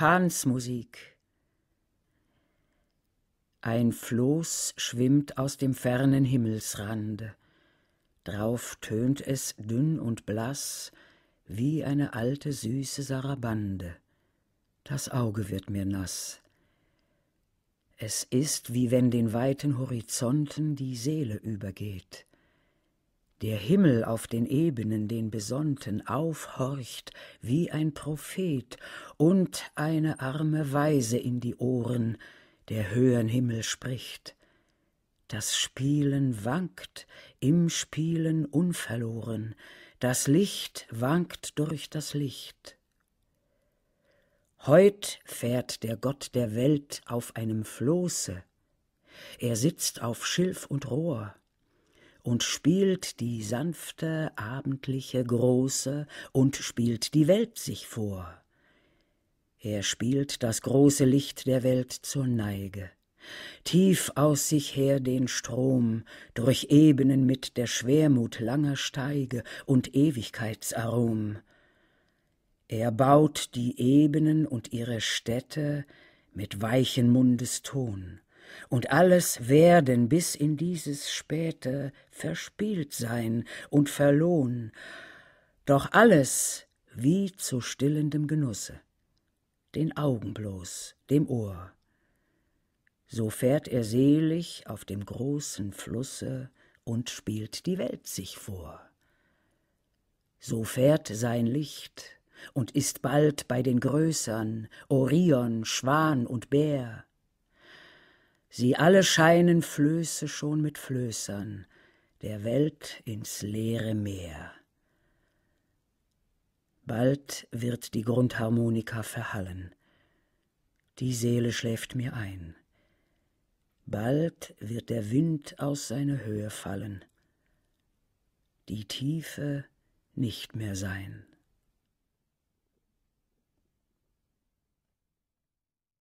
Pansmusik. Ein Floß schwimmt aus dem fernen Himmelsrande. Drauf tönt es dünn und blass wie eine alte süße Sarabande. Das Auge wird mir nass. Es ist, wie wenn den weiten Horizonten die Seele übergeht der Himmel auf den Ebenen den Besonnten aufhorcht wie ein Prophet und eine arme Weise in die Ohren, der höhern Himmel spricht. Das Spielen wankt, im Spielen unverloren, das Licht wankt durch das Licht. Heut fährt der Gott der Welt auf einem Floße, er sitzt auf Schilf und Rohr, und spielt die sanfte, abendliche, große und spielt die Welt sich vor. Er spielt das große Licht der Welt zur Neige, tief aus sich her den Strom, durch Ebenen mit der Schwermut langer Steige und Ewigkeitsarom. Er baut die Ebenen und ihre Städte mit weichen Mundes Ton, und alles werden bis in dieses späte verspielt sein und verlohn, doch alles wie zu stillendem Genusse, den Augen bloß, dem Ohr. So fährt er selig auf dem großen Flusse und spielt die Welt sich vor. So fährt sein Licht und ist bald bei den Größern, Orion, Schwan und Bär, Sie alle scheinen Flöße schon mit Flößern der Welt ins leere Meer. Bald wird die Grundharmonika verhallen. Die Seele schläft mir ein. Bald wird der Wind aus seiner Höhe fallen. Die Tiefe nicht mehr sein.